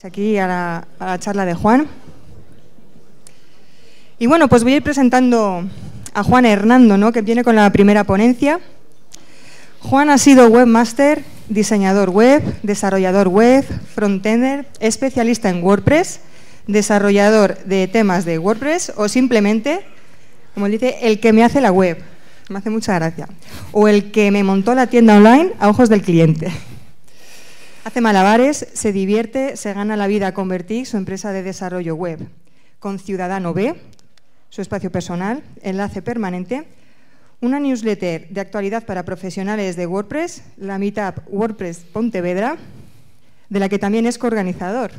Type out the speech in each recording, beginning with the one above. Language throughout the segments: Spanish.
Aquí a la, charla de Juan. Y bueno, pues voy a ir presentando a Juan Hernando, ¿no? que viene con la primera ponencia. Juan ha sido webmaster, diseñador web, desarrollador web, frontender, especialista en WordPress, desarrollador de temas de WordPress o simplemente, como dice, el que me hace la web. Me hace mucha gracia. O el que me montó la tienda online a ojos del cliente. Hace malabares, se divierte, se gana la vida con Vertix, su empresa de desarrollo web con Ciudadano B, su espacio personal, enlace permanente, una newsletter de actualidad para profesionales de WordPress, la Meetup WordPress Pontevedra, de la que también es coorganizador.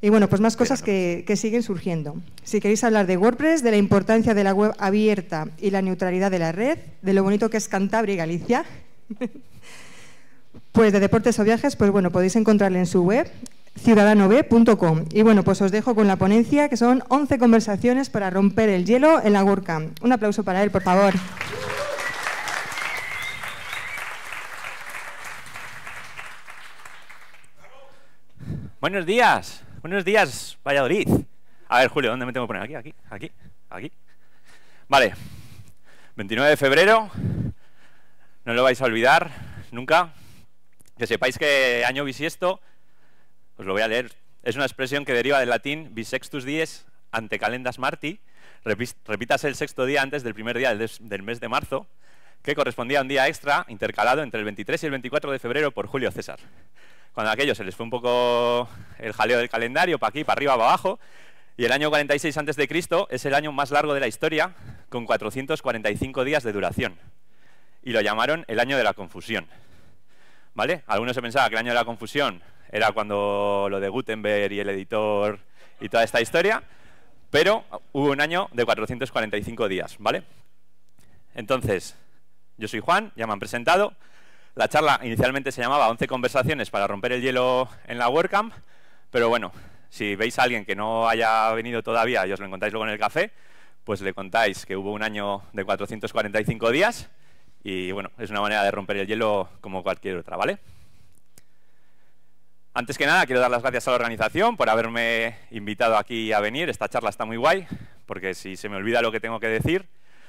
Y bueno, pues más cosas que, que, siguen surgiendo. Si queréis hablar de WordPress, de la importancia de la web abierta y la neutralidad de la red, de lo bonito que es Cantabria y Galicia, Pues de deportes o viajes, pues bueno, podéis encontrarle en su web ciudadanob.com. Y bueno, pues os dejo con la ponencia, que son 11 conversaciones para romper el hielo en la Gurkha. Un aplauso para él, por favor. Buenos días, buenos días, Valladolid. A ver, Julio, ¿dónde me tengo que poner? Aquí, aquí, aquí, aquí. Vale, 29 de febrero, no lo vais a olvidar nunca. Que sepáis que año bisiesto, os lo voy a leer, es una expresión que deriva del latín bisextus dies ante calendas marti, repítase el sexto día antes del primer día del mes de marzo, que correspondía a un día extra intercalado entre el 23 y el 24 de febrero por Julio César. Cuando a aquello se les fue un poco el jaleo del calendario, para aquí, para arriba, para abajo, y el año 46 Cristo es el año más largo de la historia, con 445 días de duración. Y lo llamaron el año de la confusión. ¿Vale? Algunos se pensaba que el año de la confusión era cuando lo de Gutenberg y el editor y toda esta historia, pero hubo un año de 445 días, ¿vale? Entonces, yo soy Juan, ya me han presentado. La charla inicialmente se llamaba 11 conversaciones para romper el hielo en la WordCamp, pero bueno, si veis a alguien que no haya venido todavía y os lo encontráis luego en el café, pues le contáis que hubo un año de 445 días y bueno, es una manera de romper el hielo como cualquier otra, ¿vale? Antes que nada, quiero dar las gracias a la organización por haberme invitado aquí a venir. Esta charla está muy guay, porque si se me olvida lo que tengo que decir,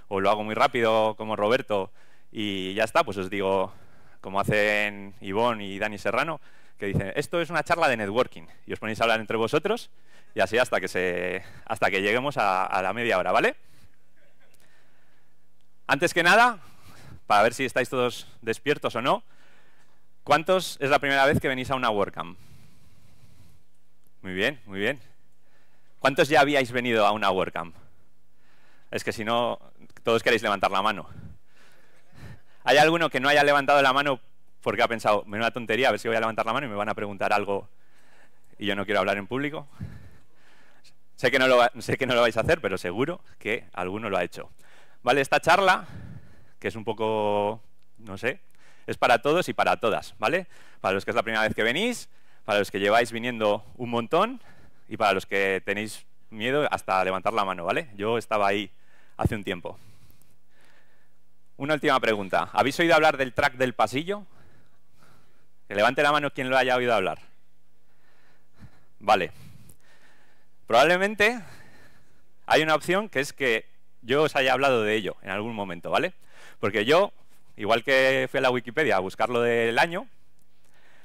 o lo hago muy rápido como Roberto y ya está, pues os digo, como hacen Ivón y Dani Serrano, que dicen, esto es una charla de networking, y os ponéis a hablar entre vosotros, y así hasta que, se, hasta que lleguemos a la media hora, ¿vale? Antes que nada, para ver si estáis todos despiertos o no. ¿Cuántos es la primera vez que venís a una WordCamp? Muy bien, muy bien. ¿Cuántos ya habíais venido a una WordCamp? Es que si no, todos queréis levantar la mano. ¿Hay alguno que no haya levantado la mano porque ha pensado, menuda tontería, a ver si voy a levantar la mano y me van a preguntar algo y yo no quiero hablar en público? Sé que no lo, sé que no lo vais a hacer, pero seguro que alguno lo ha hecho. Vale, esta charla que es un poco, no sé, es para todos y para todas, ¿vale? Para los que es la primera vez que venís, para los que lleváis viniendo un montón y para los que tenéis miedo hasta levantar la mano, ¿vale? Yo estaba ahí hace un tiempo. Una última pregunta. ¿Habéis oído hablar del track del pasillo? Que levante la mano quien lo haya oído hablar. Vale. Probablemente hay una opción que es que yo os haya hablado de ello en algún momento, ¿vale? Porque yo, igual que fui a la Wikipedia a buscar lo del año,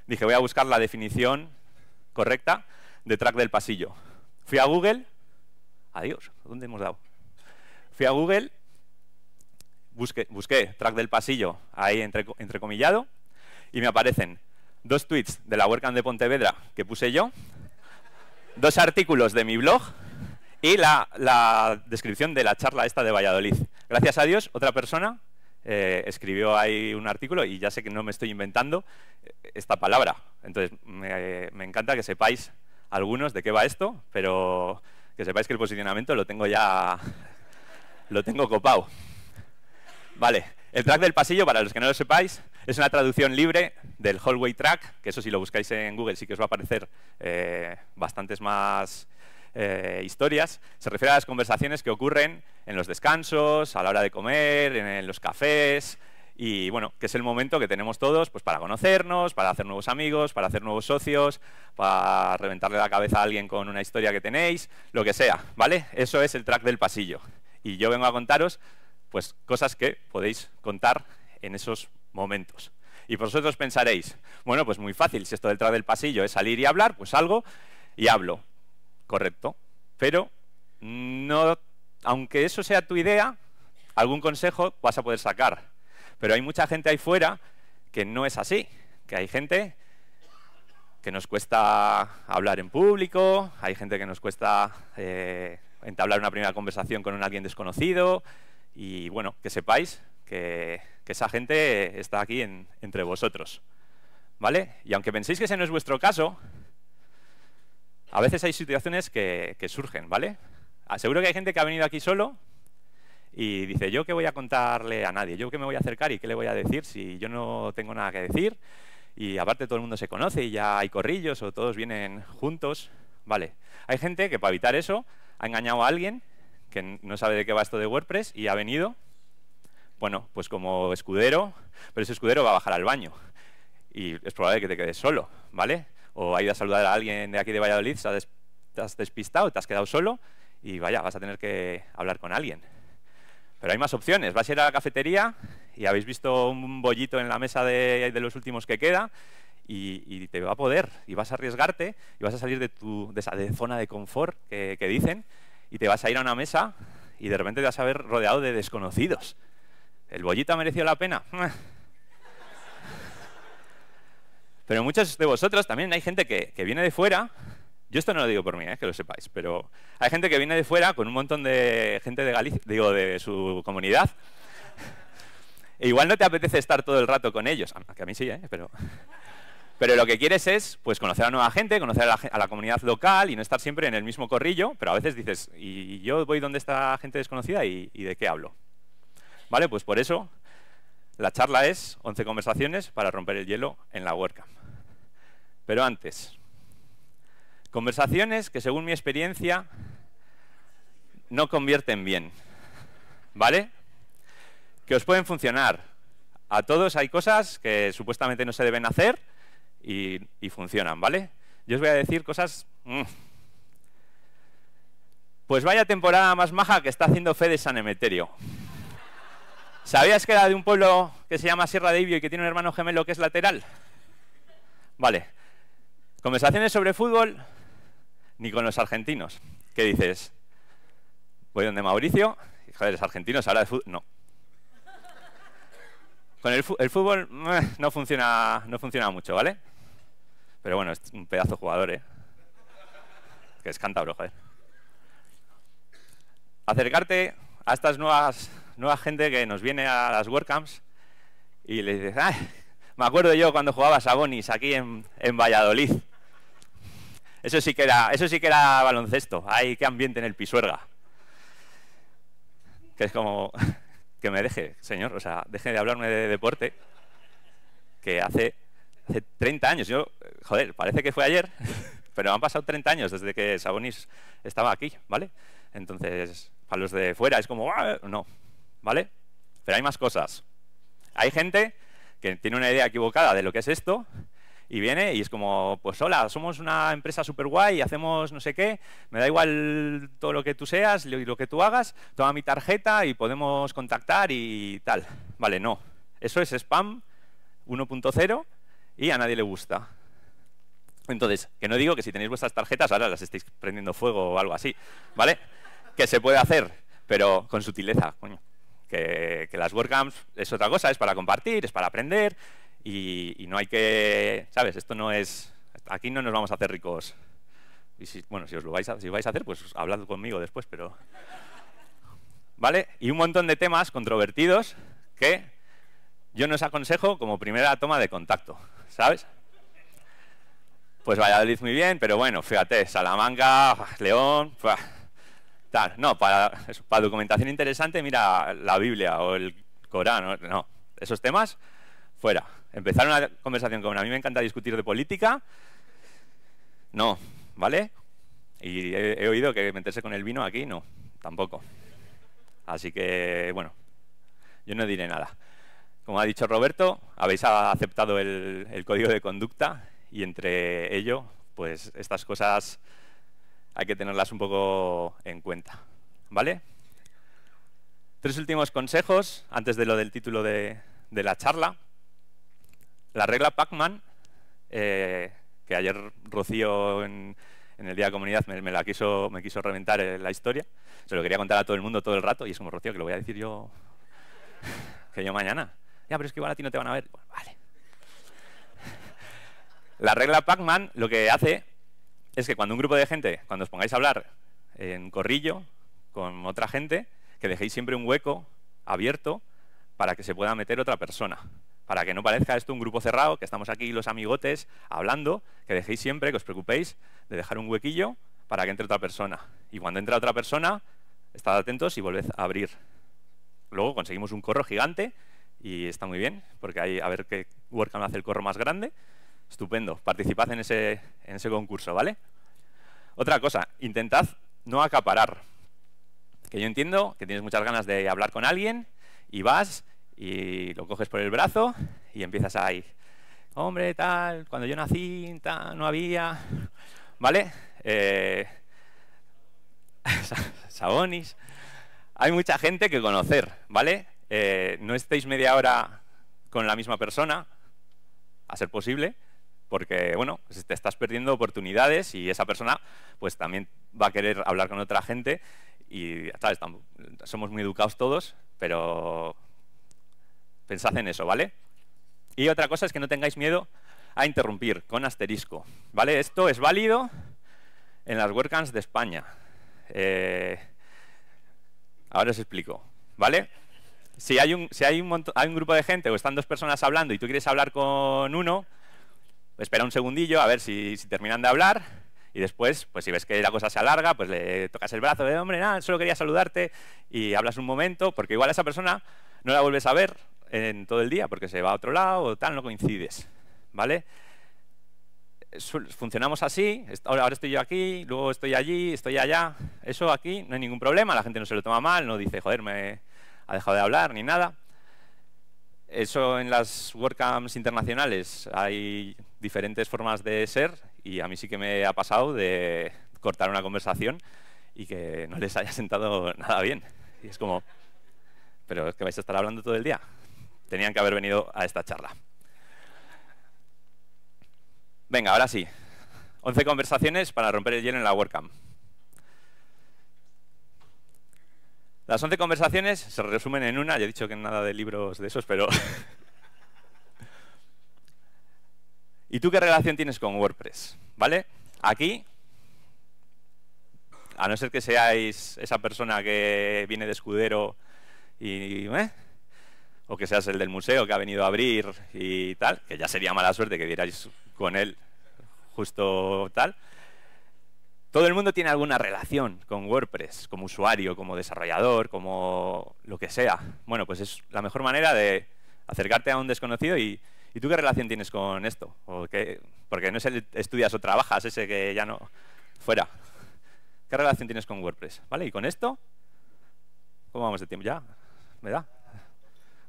dije voy a buscar la definición correcta de track del pasillo. Fui a Google, adiós, ¿dónde hemos dado? Fui a Google, busqué, busqué track del pasillo ahí entre, entrecomillado y me aparecen dos tweets de la WordCamp de Pontevedra que puse yo, dos artículos de mi blog y la, la descripción de la charla esta de Valladolid. Gracias a Dios, otra persona eh, escribió ahí un artículo y ya sé que no me estoy inventando eh, esta palabra. Entonces, me, encanta que sepáis algunos de qué va esto, pero que sepáis que el posicionamiento lo tengo ya, lo tengo copado. Vale, el track del pasillo, para los que no lo sepáis, es una traducción libre del hallway track, que eso si lo buscáis en Google sí que os va a aparecer eh, bastantes más eh, historias, se refiere a las conversaciones que ocurren en los descansos, a la hora de comer, en, los cafés, y bueno, que es el momento que tenemos todos pues, para conocernos, para hacer nuevos amigos, para hacer nuevos socios, para reventarle la cabeza a alguien con una historia que tenéis, lo que sea, ¿vale? Eso es el track del pasillo. Y yo vengo a contaros pues, cosas que podéis contar en esos momentos. Y vosotros pensaréis, bueno, pues muy fácil, si esto del track del pasillo es salir y hablar, pues algo y hablo. Correcto. Pero no, aunque eso sea tu idea, algún consejo vas a poder sacar. Pero hay mucha gente ahí fuera que no es así, que hay gente que nos cuesta hablar en público, hay gente que nos cuesta eh, entablar una primera conversación con alguien desconocido y bueno, que sepáis que, esa gente está aquí entre vosotros. ¿Vale? Y aunque penséis que ese no es vuestro caso, a veces hay situaciones que, surgen, ¿vale? Aseguro ah, que hay gente que ha venido aquí solo y dice, yo qué voy a contarle a nadie, yo qué me voy a acercar y qué le voy a decir si yo no tengo nada que decir y aparte todo el mundo se conoce y ya hay corrillos o todos vienen juntos. Vale, hay gente que para evitar eso ha engañado a alguien que no sabe de qué va esto de WordPress y ha venido, bueno, pues como escudero, pero ese escudero va a bajar al baño y es probable que te quedes solo, ¿vale? o ha ido a saludar a alguien de aquí de Valladolid, te has despistado, te has quedado solo y vaya, vas a tener que hablar con alguien. Pero hay más opciones. Vas a ir a la cafetería y habéis visto un bollito en la mesa de, de los últimos que queda y, te va a poder y vas a arriesgarte y vas a salir de tu de esa zona de confort que, que dicen y te vas a ir a una mesa y de repente te vas a ver rodeado de desconocidos. ¿El bollito ha merecido la pena? Pero muchos de vosotros también hay gente que, viene de fuera, yo esto no lo digo por mí, eh, que lo sepáis, pero hay gente que viene de fuera con un montón de gente de Galicia, digo, de su comunidad. E igual no te apetece estar todo el rato con ellos, que a mí sí, eh, pero... Pero lo que quieres es pues, conocer a nueva gente, conocer a la, comunidad local y no estar siempre en el mismo corrillo, pero a veces dices, ¿y yo voy donde está gente desconocida y, de qué hablo? ¿Vale? Pues por eso la charla es 11 conversaciones para romper el hielo en la huerca. Pero antes, conversaciones que según mi experiencia no convierten bien, ¿vale? Que os pueden funcionar. A todos hay cosas que supuestamente no se deben hacer y, funcionan, ¿vale? Yo os voy a decir cosas... Mm. Pues vaya temporada más maja que está haciendo de San Emeterio. ¿Sabías que era de un pueblo que se llama Sierra de Ibio y que tiene un hermano gemelo que es lateral? Vale, Conversaciones sobre fútbol, ni con los argentinos. ¿Qué dices? Voy donde Mauricio, y, joder, los argentinos habla de fútbol. No. Con el, fútbol no funciona, no funciona mucho, ¿vale? Pero bueno, es un pedazo jugador, ¿eh? Que es cántabro, joder. Acercarte a estas nuevas nueva gente que nos viene a las WordCamps y le dices, Ay, me acuerdo yo cuando jugabas a Bonis aquí en Valladolid. Eso sí que era, eso sí que era baloncesto. Ay, qué ambiente en el Pisuerga. Que es como que me deje, señor, o sea, deje de hablarme de deporte que hace 30 años. Yo, joder, parece que fue ayer, pero han pasado 30 años desde que Sabonis estaba aquí, ¿vale? Entonces, para los de fuera es como, ah, no, ¿vale? Pero hay más cosas. Hay gente que tiene una idea equivocada de lo que es esto y viene y es como, pues hola, somos una empresa súper guay, hacemos no sé qué, me da igual todo lo que tú seas y lo, que tú hagas, toma mi tarjeta y podemos contactar y tal. Vale, no. Eso es spam 1.0 y a nadie le gusta. Entonces, que no digo que si tenéis vuestras tarjetas ahora las estáis prendiendo fuego o algo así, ¿vale? que se puede hacer, pero con sutileza, coño. Que, que, las WordCamps es otra cosa, es para compartir, es para aprender, y, no hay que, ¿sabes? Esto no es, aquí no nos vamos a hacer ricos. Y si, bueno, si os lo vais a, si vais a hacer, pues hablad conmigo después, pero... ¿Vale? Y un montón de temas controvertidos que yo no os aconsejo como primera toma de contacto, ¿sabes? Pues vaya, Valladolid muy bien, pero bueno, fíjate, Salamanca, León, tal. No, para, para documentación interesante, mira la Biblia o el Corán, no, esos temas, fuera. Empezar una conversación con, a mí me encanta discutir de política, no, ¿vale? Y he, oído que meterse con el vino aquí, no, tampoco. Así que, bueno, yo no diré nada. Como ha dicho Roberto, habéis aceptado el, código de conducta y entre ello, pues estas cosas hay que tenerlas un poco en cuenta. ¿Vale? Tres últimos consejos antes de lo del título de la charla. La regla Pac-Man, eh, que ayer Rocío en, el Día de Comunidad me, la quiso, me quiso reventar eh, la historia, se lo quería contar a todo el mundo todo el rato, y es como, Rocío, que lo voy a decir yo, que yo mañana. Ya, pero es que igual a ti no te van a ver. vale. La regla Pac-Man lo que hace es que cuando un grupo de gente, cuando os pongáis a hablar en corrillo con otra gente, que dejéis siempre un hueco abierto para que se pueda meter otra persona para que no parezca esto un grupo cerrado, que estamos aquí los amigotes hablando, que dejéis siempre, que os preocupéis de dejar un huequillo para que entre otra persona. Y cuando entra otra persona, estad atentos y volved a abrir. Luego conseguimos un corro gigante y está muy bien, porque hay a ver qué WordCamp hace el corro más grande. Estupendo, participad en ese, en ese concurso, ¿vale? Otra cosa, intentad no acaparar. Que yo entiendo que tienes muchas ganas de hablar con alguien y vas y lo coges por el brazo y empiezas a ir... Hombre, tal, cuando yo nací, tal, no había. ¿Vale? Eh, sabonis. Hay mucha gente que conocer, ¿vale? Eh, no estéis media hora con la misma persona, a ser posible, porque, bueno, te estás perdiendo oportunidades y esa persona, pues también va a querer hablar con otra gente y, ¿sabes? somos muy educados todos, pero Pensad en eso, ¿vale? Y otra cosa es que no tengáis miedo a interrumpir con asterisco, ¿vale? Esto es válido en las WordCamps de España. Eh, ahora os explico, ¿vale? Si, hay un, si hay, un grupo de gente o están dos personas hablando y tú quieres hablar con uno, espera un segundillo a ver si terminan de hablar y después, pues si ves que la cosa se alarga, pues le tocas el brazo de, hombre, nada, solo quería saludarte y hablas un momento, porque igual a esa persona no la vuelves a ver en todo el día, porque se va a otro lado o tal, no coincides, ¿vale? Funcionamos así, ahora estoy yo aquí, luego estoy allí, estoy allá, eso aquí no hay ningún problema, la gente no se lo toma mal, no dice, joder, me ha dejado de hablar, ni nada. Eso en las WordCamps internacionales hay diferentes formas de ser y a mí sí que me ha pasado de cortar una conversación y que no les haya sentado nada bien. Y es como, pero es que vais a estar hablando todo el día. Tenían que haber venido a esta charla. Venga, ahora sí. 11 conversaciones para romper el hielo en la WordCamp. Las 11 conversaciones se resumen en una, ya he dicho que nada de libros de esos, pero ¿Y tú qué relación tienes con WordPress? ¿Vale? Aquí, a no ser que seáis esa persona que viene de escudero y... ¿eh? O que seas el del museo que ha venido a abrir y tal, que ya sería mala suerte que dierais con él justo tal. Todo el mundo tiene alguna relación con WordPress, como usuario, como desarrollador, como lo que sea. Bueno, pues es la mejor manera de acercarte a un desconocido y ¿Y tú qué relación tienes con esto? ¿O qué? Porque no es el estudias o trabajas, ese que ya no... Fuera. ¿Qué relación tienes con WordPress? ¿Vale? ¿Y con esto? ¿Cómo vamos de tiempo? ¿Ya? ¿Me da?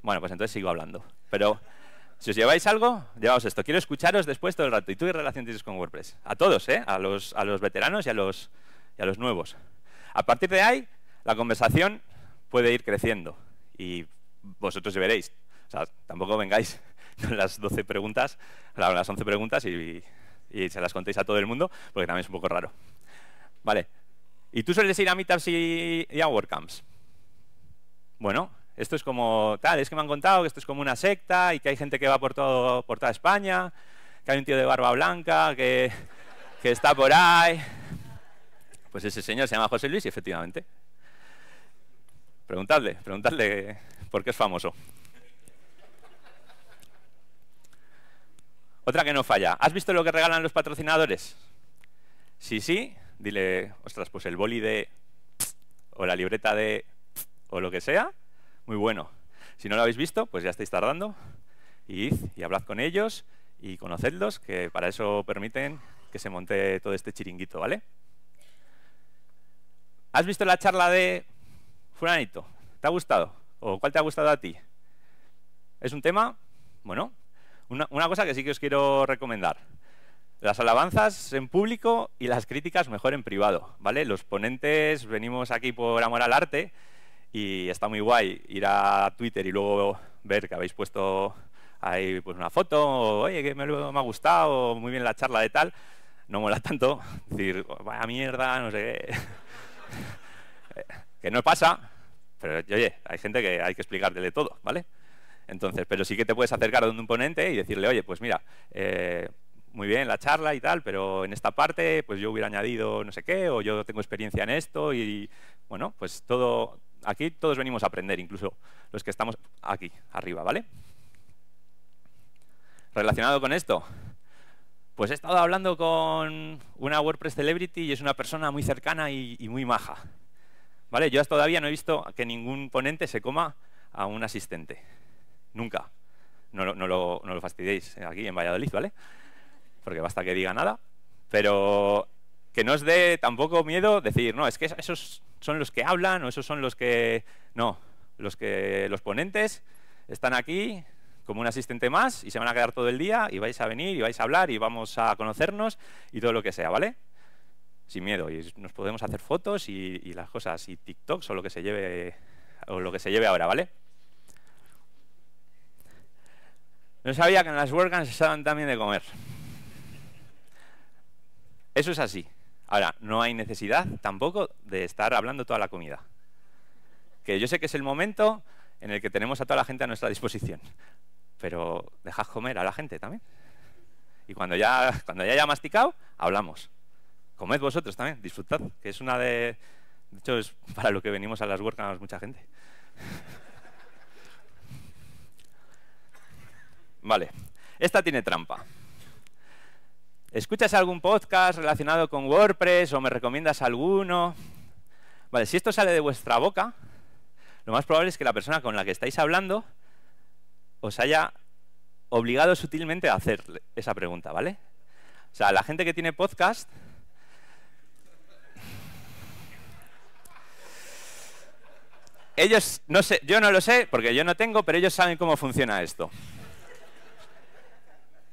Bueno, pues entonces sigo hablando. Pero si os lleváis algo, llevaos esto. Quiero escucharos después todo el rato. ¿Y tú qué relación tienes con WordPress? A todos, ¿eh? A los, a los veteranos y a los, y a los nuevos. A partir de ahí, la conversación puede ir creciendo. Y vosotros veréis. O sea, tampoco vengáis las 12 preguntas, las 11 preguntas y, y, se las contéis a todo el mundo, porque también es un poco raro. Vale. ¿Y tú sueles ir a meetups y, a a camps Bueno, esto es como tal, es que me han contado que esto es como una secta y que hay gente que va por, todo, por toda España, que hay un tío de barba blanca que, que está por ahí. Pues ese señor se llama José Luis y efectivamente. Preguntadle, preguntadle por qué es famoso. Otra que no falla. ¿Has visto lo que regalan los patrocinadores? Sí, sí. Dile, ostras, pues el boli de... o la libreta de... o lo que sea. Muy bueno. Si no lo habéis visto, pues ya estáis tardando. Y y hablad con ellos y conocedlos, que para eso permiten que se monte todo este chiringuito, ¿vale? ¿Has visto la charla de Fulanito? ¿Te ha gustado? ¿O cuál te ha gustado a ti? ¿Es un tema? Bueno, una, cosa que sí que os quiero recomendar. Las alabanzas en público y las críticas mejor en privado, ¿vale? Los ponentes venimos aquí por amor al arte y está muy guay ir a Twitter y luego ver que habéis puesto ahí pues una foto, o, oye, que me, ha gustado, muy bien la charla de tal. No mola tanto decir, vaya mierda, no sé qué. Eh, que no pasa, pero oye, hay gente que hay que explicarle todo, ¿vale? Entonces, pero sí que te puedes acercar a un ponente y decirle, oye, pues mira, eh, muy bien la charla y tal, pero en esta parte pues yo hubiera añadido no sé qué, o yo tengo experiencia en esto y, bueno, pues todo, aquí todos venimos a aprender, incluso los que estamos aquí, arriba, ¿vale? Relacionado con esto, pues he estado hablando con una WordPress Celebrity y es una persona muy cercana y, y muy maja. ¿Vale? Yo todavía no he visto que ningún ponente se coma a un asistente. Nunca. No, lo, no aquí en Valladolid, ¿vale? Porque basta que diga nada. Pero que no os dé tampoco miedo decir, no, es que esos son los que hablan o esos son los que... No, los, que, los ponentes están aquí como un asistente más y se van a quedar todo el día y vais a venir y vais a hablar y vamos a conocernos y todo lo que sea, ¿vale? Sin miedo. Y nos podemos hacer fotos y, las cosas y TikTok o lo que se lleve o lo que se lleve ahora, ¿vale? No sabía que en las WordCamps se también de comer. Eso es así. Ahora, no hay necesidad tampoco de estar hablando toda la comida. Que yo sé que es el momento en el que tenemos a toda la gente a nuestra disposición. Pero dejad comer a la gente también. Y cuando ya, cuando ya haya masticado, hablamos. Comed vosotros también, disfrutad, que es una de... De hecho, es para lo que venimos a las WordCamps mucha gente. Vale, esta tiene trampa. ¿Escuchas algún podcast relacionado con WordPress o me recomiendas alguno? Vale, si esto sale de vuestra boca, lo más probable es que la persona con la que estáis hablando os haya obligado sutilmente a hacer esa pregunta, ¿vale? O sea, la gente que tiene podcast... Ellos, no sé, yo no lo sé, porque yo no tengo, pero ellos saben cómo funciona esto.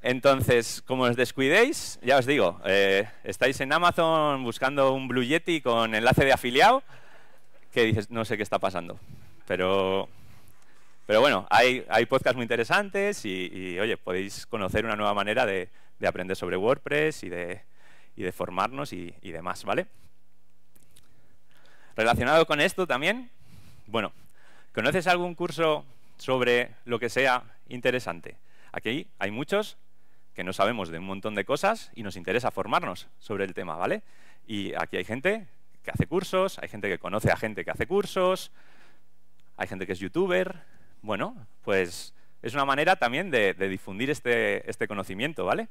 Entonces, como os descuidéis, ya os digo, eh, estáis en Amazon buscando un Blue Yeti con enlace de afiliado, que dices, no sé qué está pasando. Pero, pero bueno, hay, hay podcasts muy interesantes y, oye, podéis conocer una nueva manera de, aprender sobre WordPress y de, y de formarnos y, y demás, ¿vale? Relacionado con esto también, bueno, ¿conoces algún curso sobre lo que sea interesante? Aquí hay muchos, que no sabemos de un montón de cosas y nos interesa formarnos sobre el tema, ¿vale? Y aquí hay gente que hace cursos, hay gente que conoce a gente que hace cursos, hay gente que es youtuber. Bueno, pues es una manera también de, difundir este, este conocimiento, ¿vale?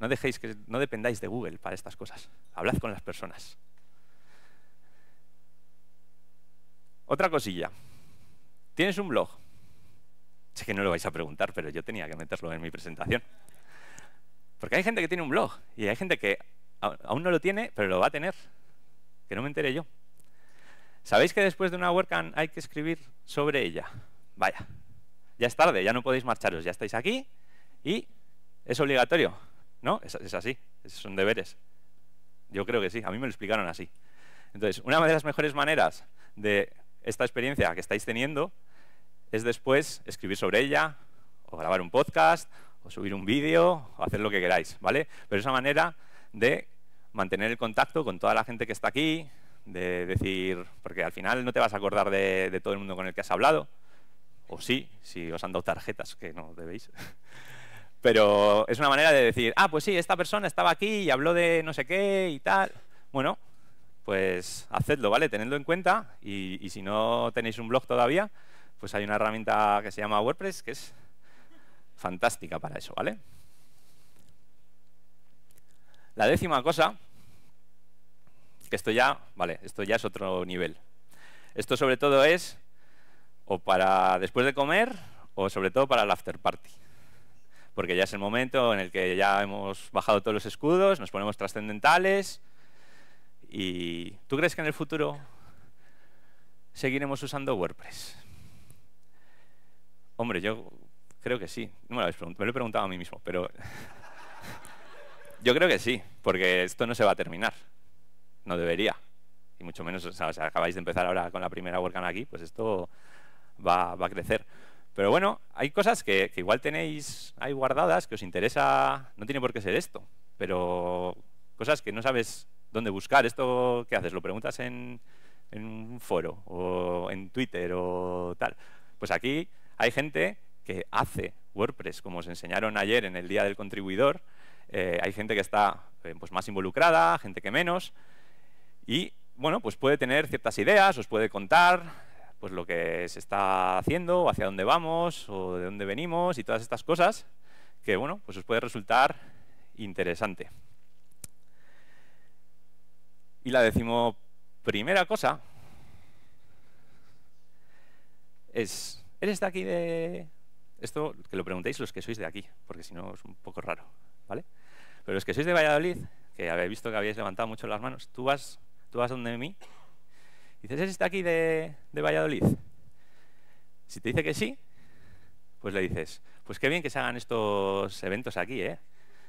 No dejéis que no dependáis de Google para estas cosas. Hablad con las personas. Otra cosilla. Tienes un blog. Sé que no lo vais a preguntar, pero yo tenía que meterlo en mi presentación. Porque hay gente que tiene un blog y hay gente que aún no lo tiene, pero lo va a tener. Que no me enteré yo. ¿Sabéis que después de una WordCamp hay que escribir sobre ella? Vaya, ya es tarde, ya no podéis marcharos, ya estáis aquí y es obligatorio. ¿No? Es, así, esos son deberes. Yo creo que sí, a mí me lo explicaron así. Entonces, una de las mejores maneras de esta experiencia que estáis teniendo es después escribir sobre ella, o grabar un podcast, pues subir un vídeo, o hacer lo que queráis, ¿vale? Pero es una manera de mantener el contacto con toda la gente que está aquí, de decir, porque al final no te vas a acordar de, todo el mundo con el que has hablado, o sí, si os han dado tarjetas, que no debéis. Pero es una manera de decir, ah, pues sí, esta persona estaba aquí y habló de no sé qué y tal. Bueno, pues hacedlo, ¿vale? Tenedlo en cuenta y si no tenéis un blog todavía, pues hay una herramienta que se llama WordPress, que es fantástica para eso, ¿vale? La décima cosa, que esto ya, vale, esto ya es otro nivel. Esto sobre todo es o para después de comer o sobre todo para el after party. Porque ya es el momento en el que ya hemos bajado todos los escudos, nos ponemos trascendentales. ¿Y tú crees que en el futuro seguiremos usando WordPress? Hombre, yo Creo que sí. me lo he preguntado a mí mismo, pero yo creo que sí, porque esto no se va a terminar. No debería. Y mucho menos, si acabáis de empezar ahora con la primera WordCamp aquí, pues esto va, va a crecer. Pero bueno, hay cosas que, que, igual tenéis ahí guardadas que os interesa, no tiene por qué ser esto, pero cosas que no sabes dónde buscar. ¿Esto qué haces? ¿Lo preguntas en, en un foro o en Twitter o tal? Pues aquí hay gente que hace WordPress, como os enseñaron ayer en el Día del Contribuidor. Eh, hay gente que está eh, pues más involucrada, gente que menos, y bueno, pues puede tener ciertas ideas, os puede contar pues lo que se está haciendo, hacia dónde vamos, o de dónde venimos, y todas estas cosas que bueno, pues os puede resultar interesante. Y la decimoprimera cosa es, ¿eres de aquí de esto que lo preguntéis los que sois de aquí, porque si no es un poco raro, ¿vale? Pero los que sois de Valladolid, que habéis visto que habéis levantado mucho las manos, tú vas, tú vas donde mí, y dices, ¿es este aquí de, Valladolid? Si te dice que sí, pues le dices, pues qué bien que se hagan estos eventos aquí, ¿eh?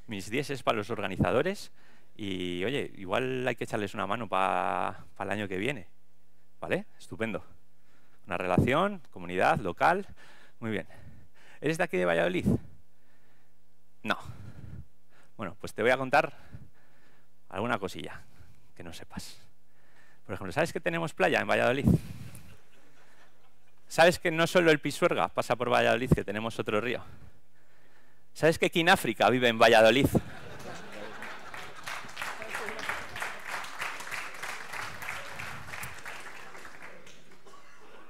Mis 10 es para los organizadores y, oye, igual hay que echarles una mano para el año que viene, ¿vale? Estupendo. Una relación, comunidad, local, muy bien. ¿Eres de aquí de Valladolid? No. Bueno, pues te voy a contar alguna cosilla que no sepas. Por ejemplo, ¿sabes que tenemos playa en Valladolid? ¿Sabes que no solo el Pisuerga pasa por Valladolid, que tenemos otro río? ¿Sabes que África vive en Valladolid?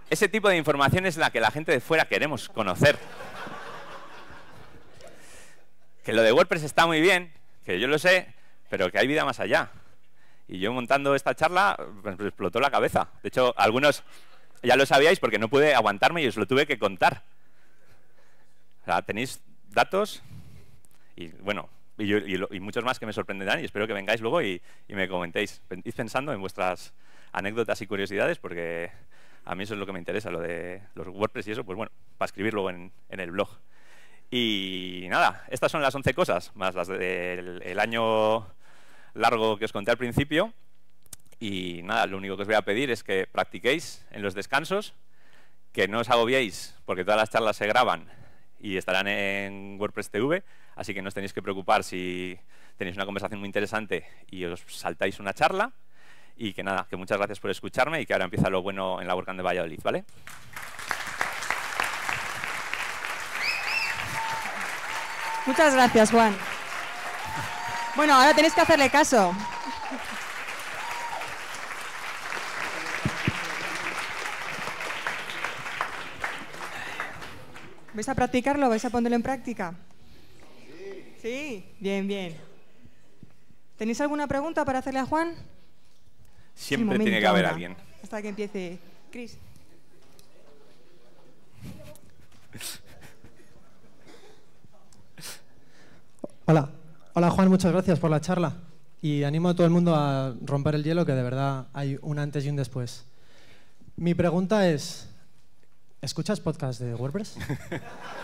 Ese tipo de información es la que la gente de fuera queremos conocer. que lo de WordPress está muy bien, que yo lo sé, pero que hay vida más allá. Y yo montando esta charla pues, me explotó la cabeza. De hecho, algunos ya lo sabíais porque no pude aguantarme y os lo tuve que contar. tenéis datos y bueno, y, muchos más que me sorprenderán y espero que vengáis luego y, y me comentéis. Id pensando en vuestras anécdotas y curiosidades porque a mí eso es lo que me interesa, lo de los WordPress y eso, pues bueno, para escribirlo en, el blog. Y nada, estas son las 11 cosas, más las del el año largo que os conté al principio. Y nada, lo único que os voy a pedir es que practiquéis en los descansos, que no os agobiéis, porque todas las charlas se graban y estarán en WordPress TV, así que no os tenéis que preocupar si tenéis una conversación muy interesante y os saltáis una charla. Y que nada, que muchas gracias por escucharme y que ahora empieza lo bueno en la WordCamp de Valladolid, ¿vale? Muchas gracias, Juan. Bueno, ahora tenéis que hacerle caso. ¿Vais a practicarlo? ¿Vais a ponerlo en práctica? Sí, bien, bien. ¿Tenéis alguna pregunta para hacerle a Juan? Siempre tiene que haber alguien. Hasta que empiece. Chris. Hola. Hola Juan, muchas gracias por la charla y animo a todo el mundo a romper el hielo que de verdad hay un antes y un después. Mi pregunta es, ¿escuchas podcast de WordPress?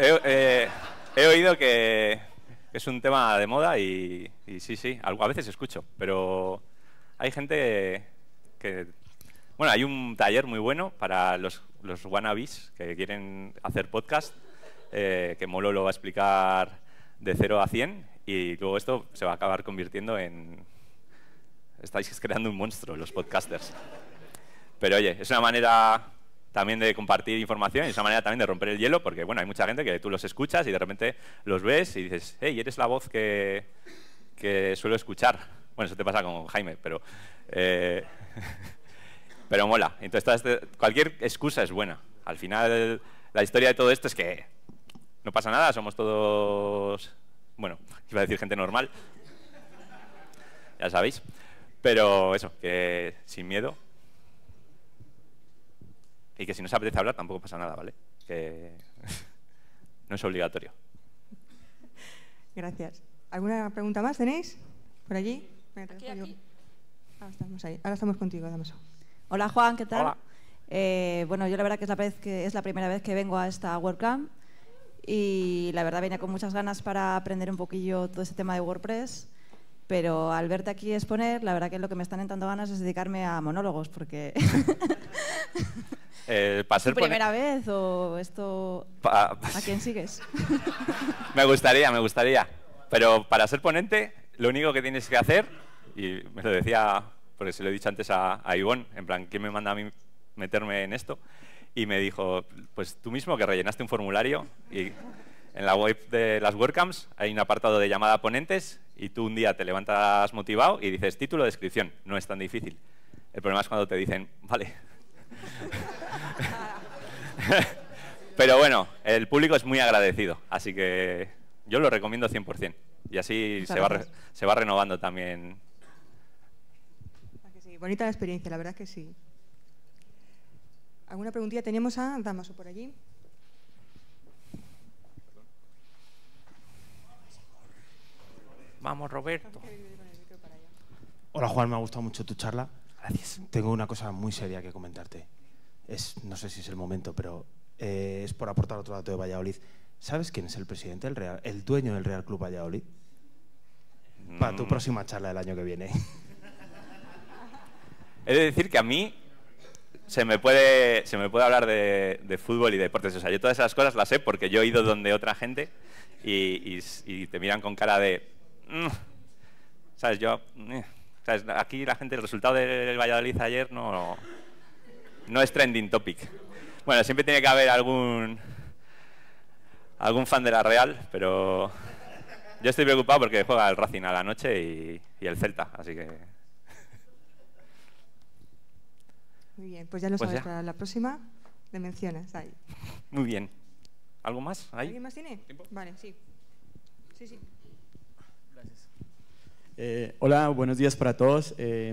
Eh, he, oído que, es un tema de moda y, sí, sí, a veces escucho, pero hay gente que... Bueno, hay un taller muy bueno para los, los wannabes que quieren hacer podcast, eh, que Molo lo va a explicar de 0 a 100 y luego esto se va a acabar convirtiendo en... Estáis creando un monstruo, los podcasters. Pero oye, es una manera también de compartir información y es una manera también de romper el hielo, porque bueno, hay mucha gente que tú los escuchas y de repente los ves y dices, hey, eres la voz que, que suelo escuchar. Bueno, eso te pasa con Jaime, pero... Eh, pero mola. Entonces, este, cualquier excusa es buena. Al final, la historia de todo esto es que no pasa nada, somos todos, bueno, iba a decir gente normal, ya sabéis, pero eso, que sin miedo y que si no se apetece hablar tampoco pasa nada, ¿vale? Que no es obligatorio. Gracias. ¿Alguna pregunta más tenéis? ¿Por allí? Ahora, estamos ahí. Ahora estamos contigo, Hola Juan, ¿qué tal? Hola. Eh, bueno, yo la verdad que es la, vez que es la primera vez que vengo a esta WordCamp y la verdad venía con muchas ganas para aprender un poquillo todo ese tema de WordPress, pero al verte aquí exponer, la verdad que lo que me están entrando ganas es dedicarme a monólogos, porque Eh, para primera vez o esto? ¿A quién sigues? me gustaría, me gustaría. Pero para ser ponente, lo único que tienes que hacer, y me lo decía, porque se lo he dicho antes a, Ivonne, en plan, ¿quién me manda a mí meterme en esto? Y me dijo, pues tú mismo que rellenaste un formulario y en la web de las WordCamps hay un apartado de llamada a ponentes y tú un día te levantas motivado y dices título, descripción. No es tan difícil. El problema es cuando te dicen, vale, Pero bueno, el público es muy agradecido, así que yo lo recomiendo 100%. Y así se va, se va, renovando también. bonita la experiencia, la verdad que sí. ¿Alguna preguntilla? Tenemos a Damaso por allí. Vamos, Roberto. Hola, Juan, me ha gustado mucho tu charla. Gracias. Tengo una cosa muy seria que comentarte no sé si es el momento, pero eh, es por aportar otro dato de Valladolid. ¿Sabes quién es el presidente del Real, el dueño del Real Club Valladolid? Para tu mm. próxima charla del año que viene. He de decir que a mí se me puede, se me puede hablar de, fútbol y de deportes. O sea, yo todas esas cosas las sé porque yo he ido donde otra gente y, te miran con cara de... Mm". ¿Sabes? Yo... Mm". Aquí la gente, el resultado del Valladolid ayer no no es trending topic. Bueno, siempre tiene que haber algún, algún fan de la Real, pero yo estoy preocupado porque juega el Racing a la noche y, el Celta, así que... Muy bien, pues ya lo pues sabes para la próxima. Le mencionas ahí. Muy bien. ¿Algo más? ¿Alguien más tiene? Vale, sí. Sí, sí. Gracias. Eh, hola, buenos días para todos. Eh,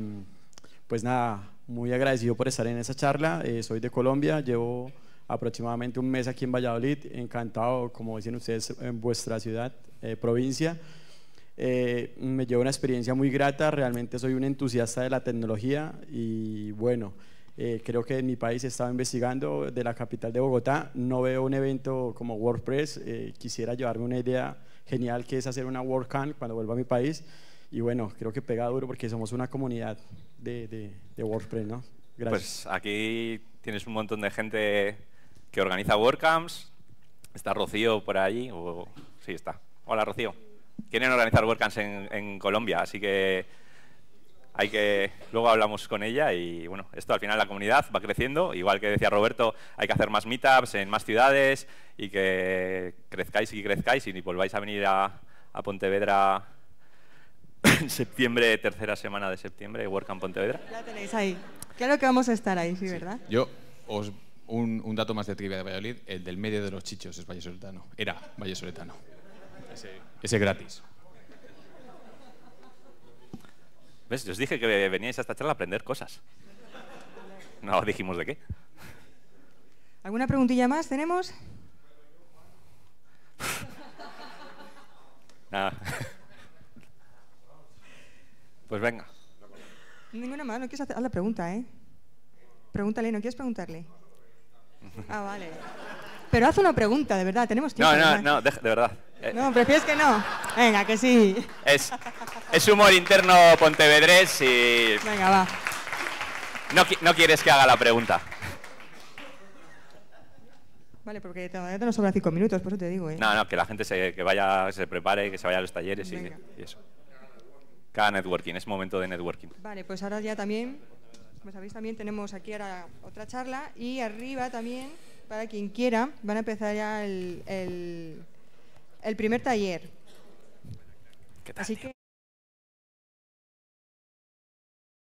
pues nada, muy agradecido por estar en esa charla. Eh, soy de Colombia, llevo aproximadamente un mes aquí en Valladolid, encantado, como dicen ustedes, en vuestra ciudad, eh, provincia. Eh, me llevo una experiencia muy grata, realmente soy un entusiasta de la tecnología y bueno, creo que en mi país estaba investigando de la capital de Bogotá, no veo un evento como WordPress, quisiera llevarme una idea genial que es hacer una WordCamp cuando vuelva a mi país y bueno, creo que pega duro porque somos una comunidad de, de, WordPress, ¿no? Pues Gracias. Pues aquí tienes un montón de gente que organiza WordCamps. Está Rocío por allí. O... Sí, está. Hola, Rocío. Quieren organizar WordCamps en, en Colombia, así que hay que luego hablamos con ella y bueno, esto al final la comunidad va creciendo, igual que decía Roberto, hay que hacer más meetups en más ciudades y que crezcáis y crezcáis y volváis a venir a, a Pontevedra en septiembre, tercera semana de septiembre, WordCamp Pontevedra. la tenéis ahí. Claro que vamos a estar ahí, sí, ¿verdad? Yo os un, dato más de trivia de Valladolid, el del medio de los chichos es vallesoletano. Era vallesoletano. Ese, ese gratis. ¿Ves? os dije que veníais a esta charla a aprender cosas. No dijimos de qué. ¿Alguna preguntilla más tenemos? Nada. Pues venga. Ninguna más, no quieres hacer. la pregunta, ¿eh? Pregúntale, ¿no quieres preguntarle? Ah, vale. Pero haz una pregunta, de verdad, tenemos tiempo. No, no, no, de, verdad. Eh, no, prefieres que no. Venga, que sí. Es, es humor interno pontevedrés y. Venga, va. No, no quieres que haga la pregunta. Vale, porque todavía te nos sobran cinco minutos, por eso te digo, ¿eh? No, no, que la gente se, que vaya, se prepare, que se vaya a los talleres y eso cada networking, es momento de networking. Vale, pues ahora ya también, como sabéis, también tenemos aquí ahora otra charla y arriba también, para quien quiera, van a empezar ya el, el, primer taller. ¿Qué tal,